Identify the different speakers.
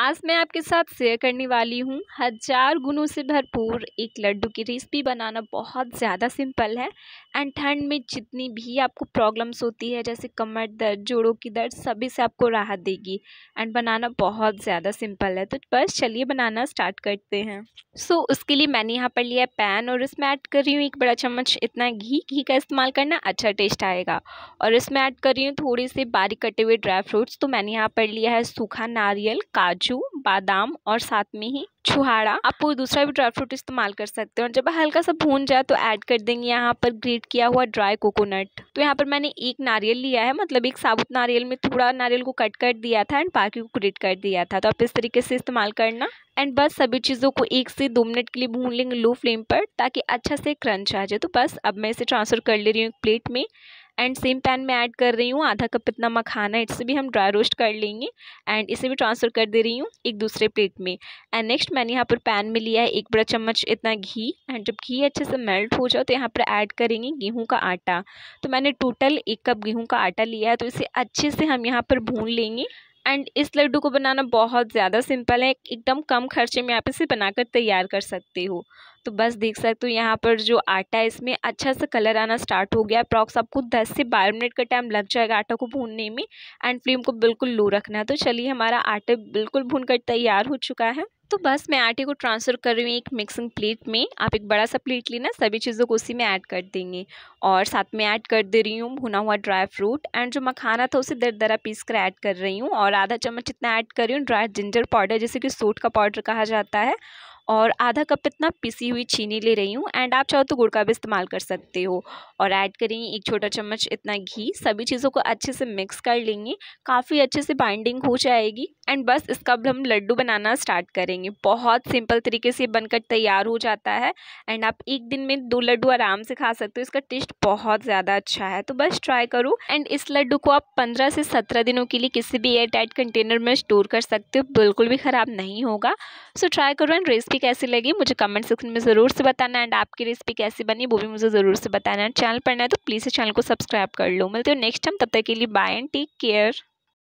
Speaker 1: आज मैं आपके साथ शेयर करने वाली हूँ हजार गुणों से भरपूर एक लड्डू की रेसिपी बनाना बहुत ज़्यादा सिंपल है एंड ठंड में जितनी भी आपको प्रॉब्लम्स होती है जैसे कमर दर्द जोड़ों की दर्द सभी से आपको राहत देगी एंड बनाना बहुत ज़्यादा सिंपल है तो बस चलिए बनाना स्टार्ट करते हैं सो so, उसके लिए मैंने यहाँ पर लिया पैन और इसमें ऐड कर रही हूँ एक बड़ा चम्मच इतना घी घी का इस्तेमाल करना अच्छा टेस्ट आएगा और इसमें ऐड कर रही हूँ थोड़े से बारीक कटे हुए ड्राई फ्रूट्स तो मैंने यहाँ पर लिया है सूखा नारियल काजू काजू बादाम और साथ में ही छुहाड़ा आप कोई दूसरा भी ड्राई फ्रूट इस्तेमाल कर सकते हो और जब हल्का सा भून जाए तो ऐड कर देंगे यहाँ पर ग्रेट किया हुआ ड्राई कोकोनट तो यहाँ पर मैंने एक नारियल लिया है मतलब एक साबुत नारियल में थोड़ा नारियल को कट कर दिया था एंड बाकी को ग्रेट कर दिया था तो आप इस तरीके से इस्तेमाल करना एंड बस सभी चीज़ों को एक से दो मिनट के लिए भून लेंगे लो फ्लेम पर ताकि अच्छा से क्रंच आ जाए तो बस अब मैं इसे ट्रांसफ़र कर ले रही हूँ एक प्लेट में एंड सेम पैन में ऐड कर रही हूँ आधा कप इतना मखाना है इससे भी हम ड्राई रोस्ट कर लेंगे एंड इसे भी ट्रांसफ़र कर दे रही हूँ एक दूसरे प्लेट में एंड नेक्स्ट मैंने यहाँ पर पैन में लिया है एक बड़ा चम्मच इतना घी एंड जब घी अच्छे से मेल्ट हो जाओ तो यहाँ पर ऐड करेंगे गेहूँ का आटा तो मैंने टोटल एक कप गेहूँ का आटा लिया है तो इसे अच्छे से हम यहाँ पर भून लेंगे एंड इस लड्डू को बनाना बहुत ज़्यादा सिंपल है एकदम कम खर्चे में आप इसे बनाकर तैयार कर सकते हो तो बस देख सकते हो यहाँ पर जो आटा है इसमें अच्छा सा कलर आना स्टार्ट हो गया अप्रॉक्स आपको 10 से 12 मिनट का टाइम लग जाएगा आटा को भूनने में एंड फ्लेम को बिल्कुल लो रखना है तो चलिए हमारा आटा बिल्कुल भून कर तैयार हो चुका है तो बस मैं आटे को ट्रांसफ़र कर रही हूँ एक मिक्सिंग प्लेट में आप एक बड़ा सा प्लेट लेना सभी चीज़ों को उसी में ऐड कर देंगे और साथ में ऐड कर दे रही हूँ भुना हुआ ड्राई फ्रूट एंड जो मखाना था उसे दर दरा पीस कर ऐड कर रही हूँ और आधा चम्मच इतना ऐड कर रही हूँ ड्राई जिंजर पाउडर जैसे कि सूट का पाउडर कहा जाता है और आधा कप इतना पिसी हुई चीनी ले रही हूँ एंड आप चाहो तो गुड़ का भी इस्तेमाल कर सकते हो और ऐड करेंगे एक छोटा चम्मच इतना घी सभी चीज़ों को अच्छे से मिक्स कर लेंगे काफ़ी अच्छे से बाइंडिंग हो जाएगी एंड बस इसका अब हम लड्डू बनाना स्टार्ट करेंगे बहुत सिंपल तरीके से बनकर तैयार हो जाता है एंड आप एक दिन में दो लड्डू आराम से खा सकते हो इसका टेस्ट बहुत ज़्यादा अच्छा है तो बस ट्राई करो एंड इस लड्डू को आप पंद्रह से सत्रह दिनों के लिए किसी भी एयर टाइट कंटेनर में स्टोर कर सकते हो बिल्कुल भी ख़राब नहीं होगा सो ट्राई करो एंड रेसिपी रेसिपी कैसी लगी मुझे कमेंट सेक्शन में ज़रूर से बताना एंड आपकी रेसिपी कैसी बनी वो भी मुझे ज़रूर से बताना चैनल पर ना तो प्लीज़ चैनल को सब्सक्राइब कर लो मिलते हो नेक्स्ट टाइम तब तक के लिए बाय एंड टेक केयर